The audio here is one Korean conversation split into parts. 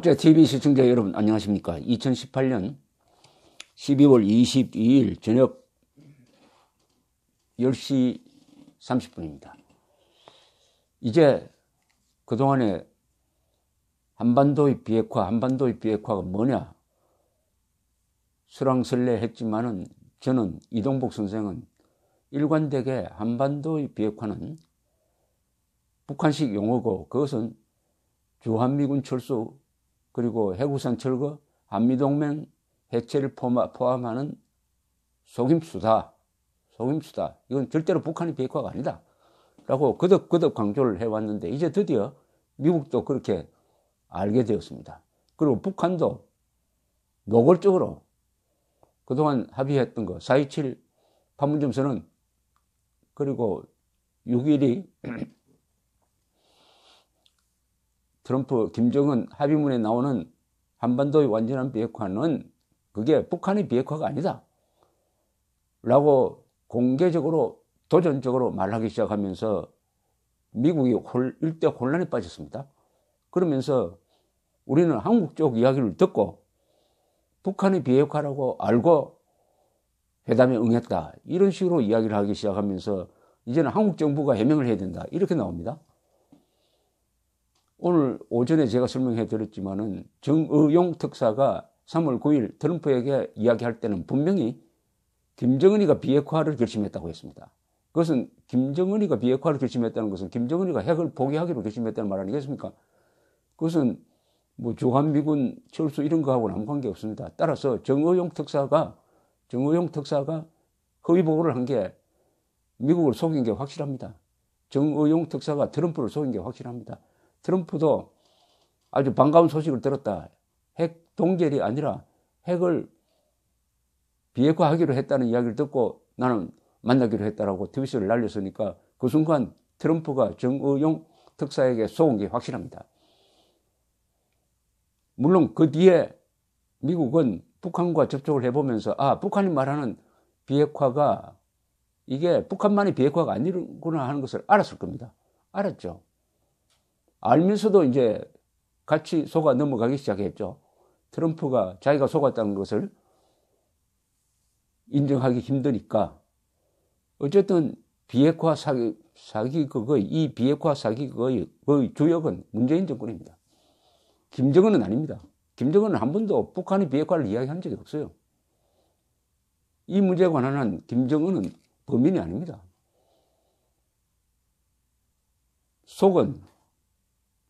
TV 시청자 여러분 안녕하십니까 2018년 12월 22일 저녁 10시 30분입니다 이제 그동안에 한반도의 비핵화 한반도의 비핵화가 뭐냐 수랑설레 했지만은 저는 이동복 선생은 일관되게 한반도의 비핵화는 북한식 용어고 그것은 주한미군 철수 그리고 해구선 철거, 한미동맹 해체를 포함하는 속임수다. 속임수다. 이건 절대로 북한이 비핵화가 아니다. 라고 거듭거듭 강조를 해왔는데 이제 드디어 미국도 그렇게 알게 되었습니다. 그리고 북한도 노골적으로 그동안 합의했던 거, 4.27 판문점 선언, 그리고 6.12 트럼프, 김정은 합의문에 나오는 한반도의 완전한 비핵화는 그게 북한의 비핵화가 아니다. 라고 공개적으로 도전적으로 말하기 시작하면서 미국이 홀, 일대 혼란에 빠졌습니다. 그러면서 우리는 한국 쪽 이야기를 듣고 북한의 비핵화라고 알고 회담에 응했다. 이런 식으로 이야기를 하기 시작하면서 이제는 한국 정부가 해명을 해야 된다. 이렇게 나옵니다. 오늘 오전에 제가 설명해 드렸지만은 정의용 특사가 3월 9일 트럼프에게 이야기할 때는 분명히 김정은이가 비핵화를 결심했다고 했습니다. 그것은 김정은이가 비핵화를 결심했다는 것은 김정은이가 핵을 포기하기로 결심했다는 말 아니겠습니까? 그것은 뭐 주한미군 철수 이런 거하고는 아무 관계 없습니다. 따라서 정의용 특사가 정의용 특사가 허위 보고를 한 게 미국을 속인 게 확실합니다. 정의용 특사가 트럼프를 속인 게 확실합니다. 트럼프도 아주 반가운 소식을 들었다. 핵 동결이 아니라 핵을 비핵화하기로 했다는 이야기를 듣고 나는 만나기로 했다라고 트윗를 날렸으니까 그 순간 트럼프가 정의용 특사에게 속은 게 확실합니다. 물론 그 뒤에 미국은 북한과 접촉을 해보면서 아 북한이 말하는 비핵화가 이게 북한만이 비핵화가 아니구나 하는 것을 알았을 겁니다. 알았죠. 알면서도 이제 같이 속아 넘어가기 시작했죠. 트럼프가 자기가 속았다는 것을 인정하기 힘드니까 어쨌든 비핵화 사기, 사기 그거의 이 비핵화 사기 그거의, 주역은 문재인 정권입니다. 김정은은 아닙니다. 김정은은 한 번도 북한의 비핵화를 이야기한 적이 없어요. 이 문제에 관한 한 김정은은 범인이 아닙니다. 속은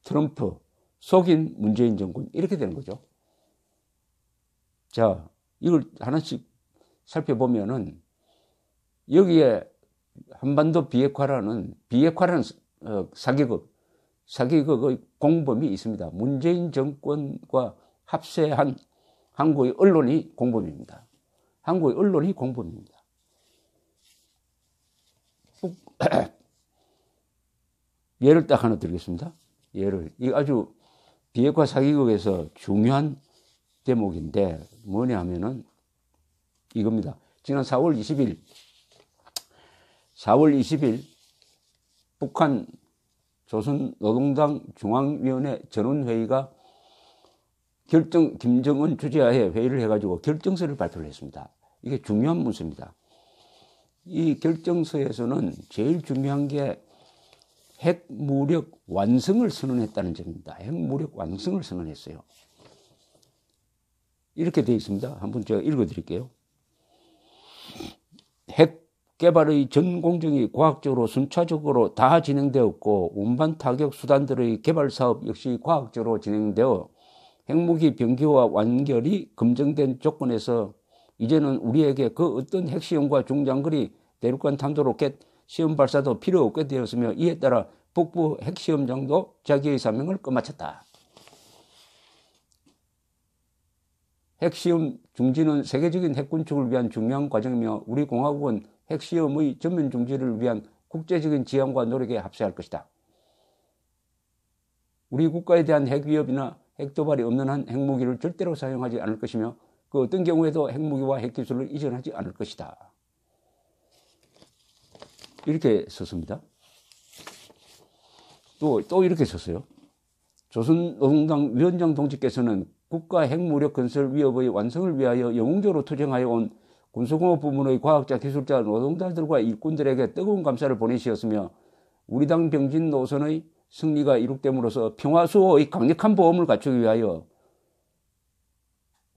트럼프, 속인 문재인 정권 이렇게 되는 거죠. 자, 이걸 하나씩 살펴보면은 여기에 한반도 비핵화라는 비핵화라는 어, 사기극, 사기극의 공범이 있습니다. 문재인 정권과 합세한 한국의 언론이 공범입니다. 한국의 언론이 공범입니다. 예를 딱 하나 드리겠습니다. 예를 이 아주 비핵화 사기극에서 중요한 대목인데 뭐냐 하면은 이겁니다. 지난 4월 20일 4월 20일 북한 조선 노동당 중앙위원회 전원회의가 결정 김정은 주재하에 회의를 해가지고 결정서를 발표를 했습니다. 이게 중요한 문서입니다. 이 결정서에서는 제일 중요한 게핵 무력 완성을 선언했다는 점입니다. 핵 무력 완성을 선언했어요. 이렇게 되어 있습니다. 한번 제가 읽어 드릴게요. 핵 개발의 전 공정이 과학적으로 순차적으로 다 진행되었고 운반 타격 수단들의 개발 사업 역시 과학적으로 진행되어 핵무기 병기와 완결이 검증된 조건에서 이제는 우리에게 그 어떤 핵시험과 중장거리 대륙간 탄도로켓 시험 발사도 필요 없게 되었으며 이에 따라 북부 핵시험 정도 자기의 사명을 끝마쳤다. 핵시험 중지는 세계적인 핵군축을 위한 중요한 과정이며 우리 공화국은 핵시험의 전면 중지를 위한 국제적인 지향과 노력에 합세할 것이다. 우리 국가에 대한 핵위협이나 핵도발이 없는 한 핵무기를 절대로 사용하지 않을 것이며 그 어떤 경우에도 핵무기와 핵기술을 이전하지 않을 것이다. 이렇게 썼습니다. 또, 또 이렇게 썼어요. 조선노동당 위원장 동지께서는 국가 핵무력 건설 위협의 완성을 위하여 영웅적으로 투쟁하여 온 군수공업 부문의 과학자, 기술자, 노동자들과 일꾼들에게 뜨거운 감사를 보내시었으며 우리 당 병진 노선의 승리가 이룩됨으로써 평화수호의 강력한 보험을 갖추기 위하여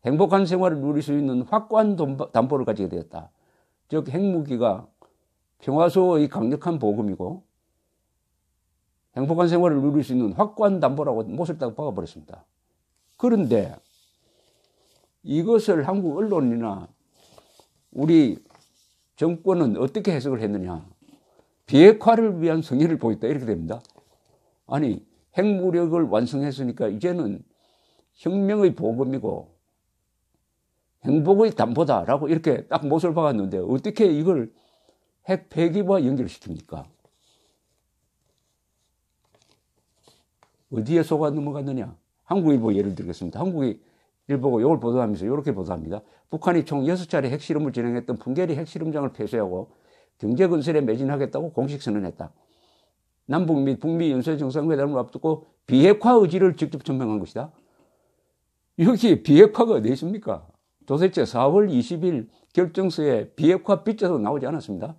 행복한 생활을 누릴 수 있는 확고한 담보를 가지게 되었다. 즉 핵무기가 평화수호의 강력한 보험이고 행복한 생활을 누릴 수 있는 확고한 담보라고 못을 딱 박아버렸습니다. 그런데 이것을 한국 언론이나 우리 정권은 어떻게 해석을 했느냐. 비핵화를 위한 성의를 보였다. 이렇게 됩니다. 아니, 핵무력을 완성했으니까 이제는 혁명의 보험이고 행복의 담보다라고 이렇게 딱 못을 박았는데 어떻게 이걸 핵 폐기와 연결시킵니까? 어디에 속아 넘어갔느냐? 한국일보 예를 들겠습니다. 한국이 일보고 이걸 보도하면서 이렇게 보도합니다. 북한이 총 6차례 핵실험을 진행했던 풍계리 핵실험장을 폐쇄하고 경제 건설에 매진하겠다고 공식 선언했다. 남북 및 북미 연쇄 정상회담을 앞두고 비핵화 의지를 직접 천명한 것이다. 여기 비핵화가 어디 있습니까? 도대체 4월 20일 결정서에 비핵화 빚자도 나오지 않았습니다.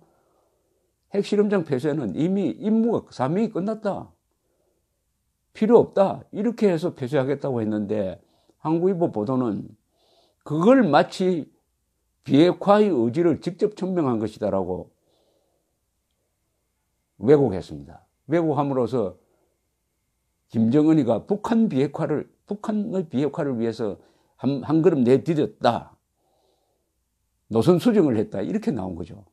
핵실험장 폐쇄는 이미 임무가 사명이 끝났다. 필요 없다. 이렇게 해서 폐쇄하겠다고 했는데 한국일보 보도는 그걸 마치 비핵화의 의지를 직접 천명한 것이다라고 왜곡했습니다. 왜곡함으로써 김정은이가 북한 비핵화를 북한의 비핵화를 위해서 한, 한 걸음 내디뎠다. 노선 수정을 했다. 이렇게 나온 거죠.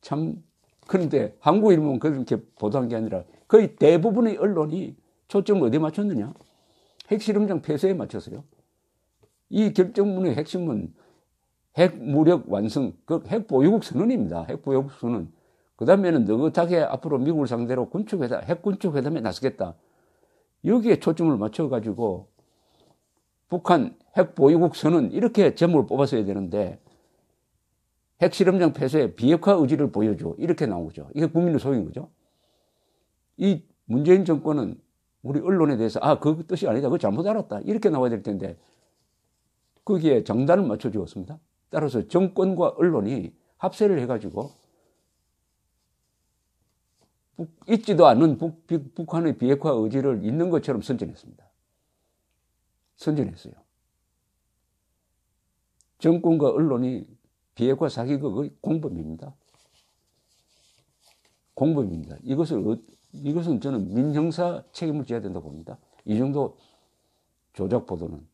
참 그런데 한국일보는 그렇게 보도한 게 아니라 거의 대부분의 언론이 초점을 어디에 맞췄느냐? 핵실험장 폐쇄에 맞췄어요. 이 결정문의 핵심은 핵 무력 완성, 그핵 보유국 선언입니다. 핵 보유국 선언. 그 다음에는 느긋하게 앞으로 미국을 상대로 군축회담, 핵군축회담에 나서겠다. 여기에 초점을 맞춰가지고 북한 핵보유국 선언 이렇게 제목을 뽑았어야 되는데 핵실험장 폐쇄에 비핵화 의지를 보여줘. 이렇게 나오죠. 이게 국민의 소인 거죠. 이 문재인 정권은 우리 언론에 대해서 아, 그 뜻이 아니다. 그거 잘못 알았다. 이렇게 나와야 될 텐데 거기에 정단을 맞춰 주었습니다. 따라서 정권과 언론이 합세를 해가지고 있지도 않은 북, 북한의 비핵화 의지를 있는 것처럼 선전했습니다. 선전했어요. 정권과 언론이 비핵화 사기극의 공범입니다. 공범입니다. 이것을 어, 이것은 저는 민형사 책임을 져야 된다고 봅니다. 이 정도 조작 보도는.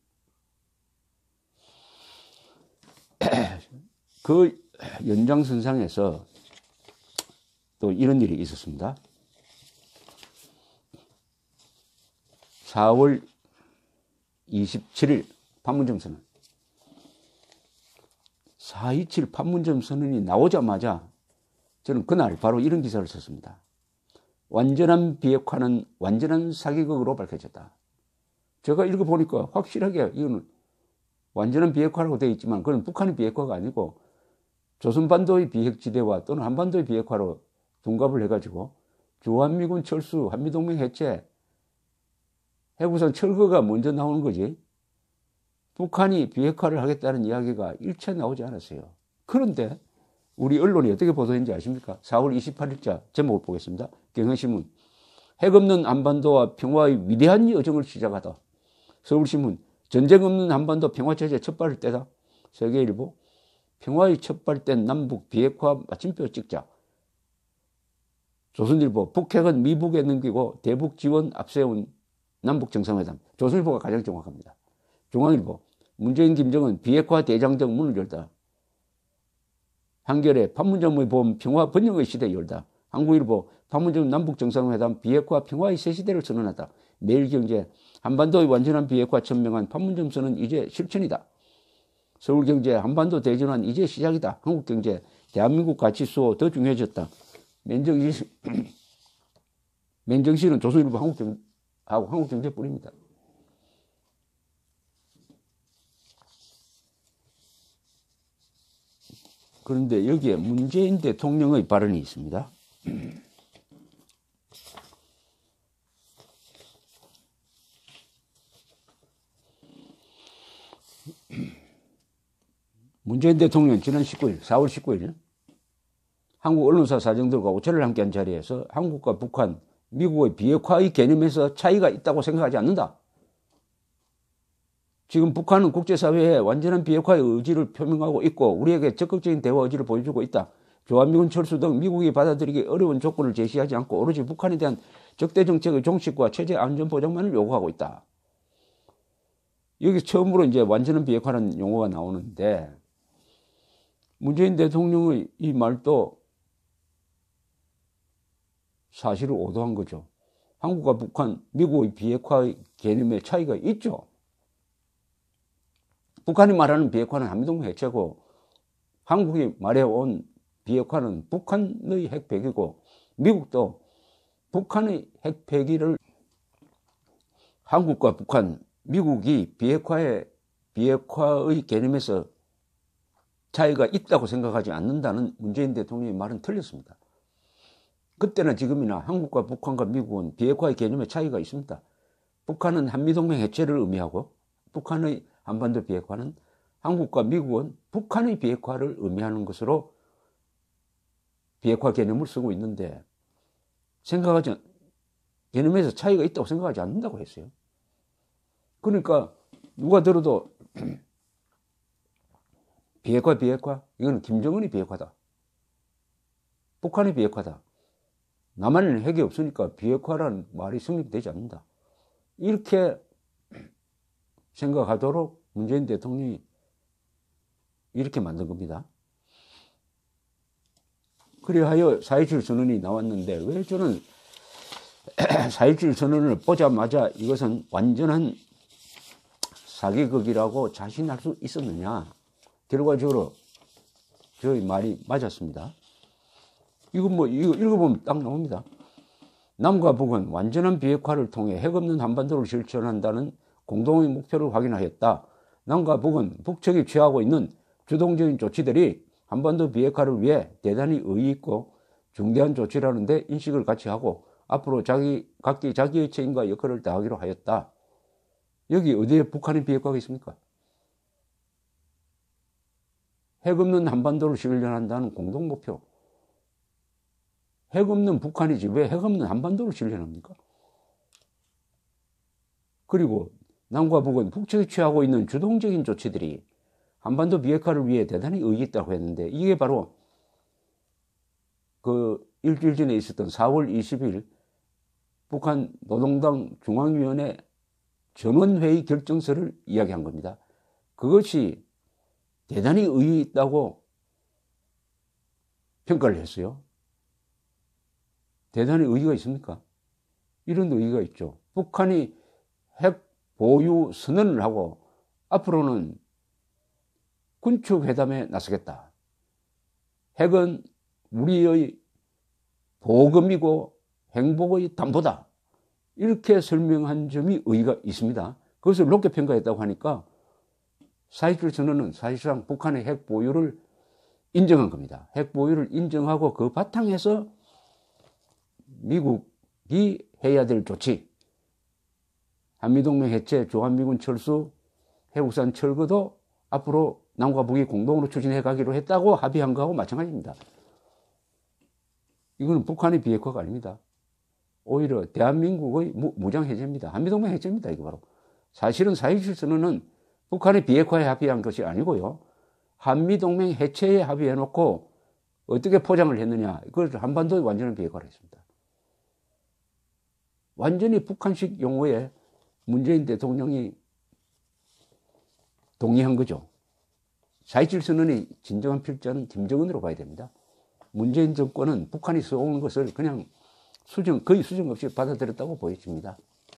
그 연장선상에서 또 이런 일이 있었습니다. 4월 27일 판문점 선언. 4.27 판문점 선언이 나오자마자 저는 그날 바로 이런 기사를 썼습니다. 완전한 비핵화는 완전한 사기극으로 밝혀졌다. 제가 읽어보니까 확실하게 이거는 완전한 비핵화라고 되어 있지만 그건 북한의 비핵화가 아니고 조선반도의 비핵지대와 또는 한반도의 비핵화로 둔갑을 해가지고 주한미군 철수, 한미동맹 해체, 해구선 철거가 먼저 나오는 거지. 북한이 비핵화를 하겠다는 이야기가 일체 나오지 않았어요. 그런데 우리 언론이 어떻게 보도했는지 아십니까? 4월 28일자 제목을 보겠습니다. 경향신문. 핵 없는 한반도와 평화의 위대한 여정을 시작하다. 서울신문. 전쟁 없는 한반도 평화체제 첫 발을 떼다. 세계일보. 평화의 첫발뗀 남북 비핵화 마침표 찍자. 조선일보. 북핵은 미북에 넘기고 대북 지원 앞세운 남북 정상회담. 조선일보가 가장 정확합니다. 중앙일보. 문재인 김정은 비핵화 대장정 문을 열다. 한겨레 판문점의 봄 평화 번영의 시대 열다. 한국일보 판문점 남북정상회담 비핵화 평화의 새 시대를 선언하다. 매일경제 한반도의 완전한 비핵화 천명한 판문점 선언 이제 실천이다. 서울경제 한반도 대전환 이제 시작이다. 한국경제 대한민국 가치수호 더 중요해졌다. 맨정신, 맨정신은 조선일보 한국경, 하고 한국경제뿐입니다. 그런데 여기에 문재인 대통령의 발언이 있습니다. 문재인 대통령 지난 19일, 4월 19일 한국 언론사 사정들과 오차를 함께한 자리에서 한국과 북한, 미국의 비핵화의 개념에서 차이가 있다고 생각하지 않는다. 지금 북한은 국제사회에 완전한 비핵화의 의지를 표명하고 있고 우리에게 적극적인 대화 의지를 보여주고 있다. 조한미군 철수 등 미국이 받아들이기 어려운 조건을 제시하지 않고 오로지 북한에 대한 적대 정책의 종식과 체제 안전 보장만을 요구하고 있다. 여기 처음으로 이제 완전한 비핵화라는 용어가 나오는데 문재인 대통령의 이 말도 사실을 오도한 거죠. 한국과 북한, 미국의 비핵화의 개념의 차이가 있죠. 북한이 말하는 비핵화는 한미동 해체고 한국이 말해온 비핵화는 북한의 핵폐기고 미국도 북한의 핵폐기를 한국과 북한, 미국이 비핵화의 비핵화의 개념에서 차이가 있다고 생각하지 않는다는 문재인 대통령의 말은 틀렸습니다. 그때나 지금이나 한국과 북한과 미국은 비핵화의 개념에 차이가 있습니다. 북한은 한미동맹 해체를 의미하고 북한의 한반도 비핵화는 한국과 미국은 북한의 비핵화를 의미하는 것으로 비핵화 개념을 쓰고 있는데 생각하지 개념에서 차이가 있다고 생각하지 않는다고 했어요. 그러니까 누가 들어도 비핵화 비핵화 이건 김정은이 비핵화다. 북한이 비핵화다. 남한에는 핵이 없으니까 비핵화라는 말이 성립되지 않는다. 이렇게 생각하도록 문재인 대통령이 이렇게 만든 겁니다. 그리하여 4.27 선언이 나왔는데 왜 저는 4.27 선언을 보자마자 이것은 완전한 사기극이라고 자신할 수 있었느냐. 결과적으로 저희 말이 맞았습니다. 이건 뭐, 이거 읽어보면 딱 나옵니다. 남과 북은 완전한 비핵화를 통해 핵 없는 한반도를 실천한다는 공동의 목표를 확인하였다. 남과 북은 북측이 취하고 있는 주동적인 조치들이 한반도 비핵화를 위해 대단히 의의있고 중대한 조치라는데 인식을 같이 하고 앞으로 자기, 각기 자기의 책임과 역할을 다하기로 하였다. 여기 어디에 북한의 비핵화가 있습니까? 핵 없는 한반도를 실현 한다는 공동 목표. 핵 없는 북한이지 왜 핵 없는 한반도를 실현합니까? 그리고 남과 북은 북측이 취하고 있는 주동적인 조치들이 한반도 비핵화를 위해 대단히 의의 있다고 했는데 이게 바로 그 일주일 전에 있었던 4월 20일 북한 노동당 중앙위원회 전원회의 결정서를 이야기한 겁니다. 그것이 대단히 의의 있다고 평가를 했어요. 대단히 의의가 있습니까? 이런 의의가 있죠. 북한이 핵 보유 선언을 하고 앞으로는 군축회담에 나서겠다. 핵은 우리의 보금이고 행복의 담보다. 이렇게 설명한 점이 의의가 있습니다. 그것을 높게 평가했다고 하니까 사이 선언은 사실상 북한의 핵 보유를 인정한 겁니다. 핵 보유를 인정하고 그 바탕에서 미국이 해야 될 조치, 한미동맹 해체, 조한미군 철수, 해국산 철거도 앞으로 남과 북이 공동으로 추진해 가기로 했다고 합의한 거하고 마찬가지입니다. 이거는 북한의 비핵화가 아닙니다. 오히려 대한민국의 무장 해제입니다. 한미동맹 해제입니다. 이거 바로. 사실은 사회실 선언은 북한의 비핵화에 합의한 것이 아니고요. 한미동맹 해체에 합의해놓고 어떻게 포장을 했느냐. 그걸 한반도에 완전한 비핵화를 했습니다. 완전히 북한식 용어에 문재인 대통령이 동의한 거죠. 4.27 선언의 진정한 필자는 김정은으로 봐야 됩니다. 문재인 정권은 북한이 써오는 것을 그냥 수정, 거의 수정 없이 받아들였다고 보여집니다.